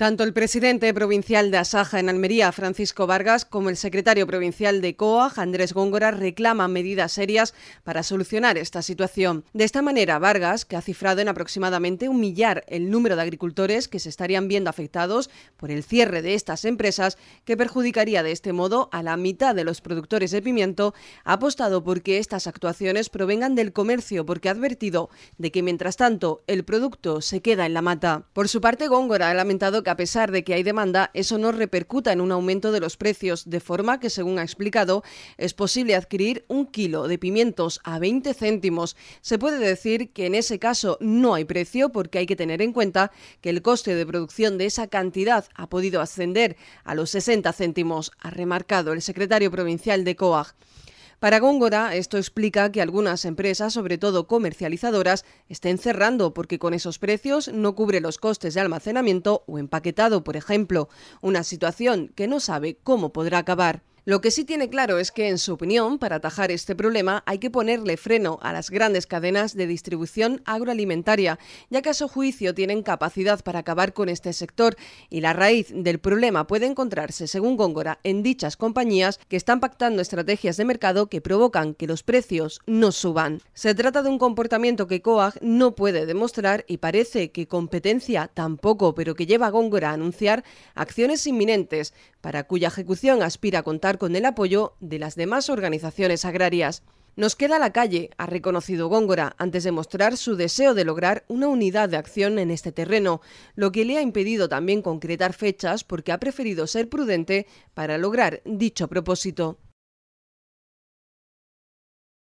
Tanto el presidente provincial de Asaja en Almería, Francisco Vargas, como el secretario provincial de COAG, Andrés Góngora, reclaman medidas serias para solucionar esta situación. De esta manera, Vargas, que ha cifrado en aproximadamente un millar el número de agricultores que se estarían viendo afectados por el cierre de estas empresas, que perjudicaría de este modo a la mitad de los productores de pimiento, ha apostado por que estas actuaciones provengan del comercio, porque ha advertido de que mientras tanto el producto se queda en la mata. Por su parte, Góngora ha lamentado que a pesar de que hay demanda, eso no repercuta en un aumento de los precios, de forma que, según ha explicado, es posible adquirir un kilo de pimientos a 20 céntimos. Se puede decir que en ese caso no hay precio porque hay que tener en cuenta que el coste de producción de esa cantidad ha podido ascender a los 60 céntimos, ha remarcado el secretario provincial de COAG. Para Góngora, esto explica que algunas empresas, sobre todo comercializadoras, estén cerrando porque con esos precios no cubre los costes de almacenamiento o empaquetado, por ejemplo, una situación que no sabe cómo podrá acabar. Lo que sí tiene claro es que, en su opinión, para atajar este problema hay que ponerle freno a las grandes cadenas de distribución agroalimentaria, ya que a su juicio tienen capacidad para acabar con este sector y la raíz del problema puede encontrarse, según Góngora, en dichas compañías que están pactando estrategias de mercado que provocan que los precios no suban. Se trata de un comportamiento que COAG no puede demostrar y parece que competencia tampoco, pero que lleva a Góngora a anunciar acciones inminentes, para cuya ejecución aspira a contar con el apoyo de las demás organizaciones agrarias. Nos queda la calle, ha reconocido Góngora, antes de mostrar su deseo de lograr una unidad de acción en este terreno, lo que le ha impedido también concretar fechas porque ha preferido ser prudente para lograr dicho propósito.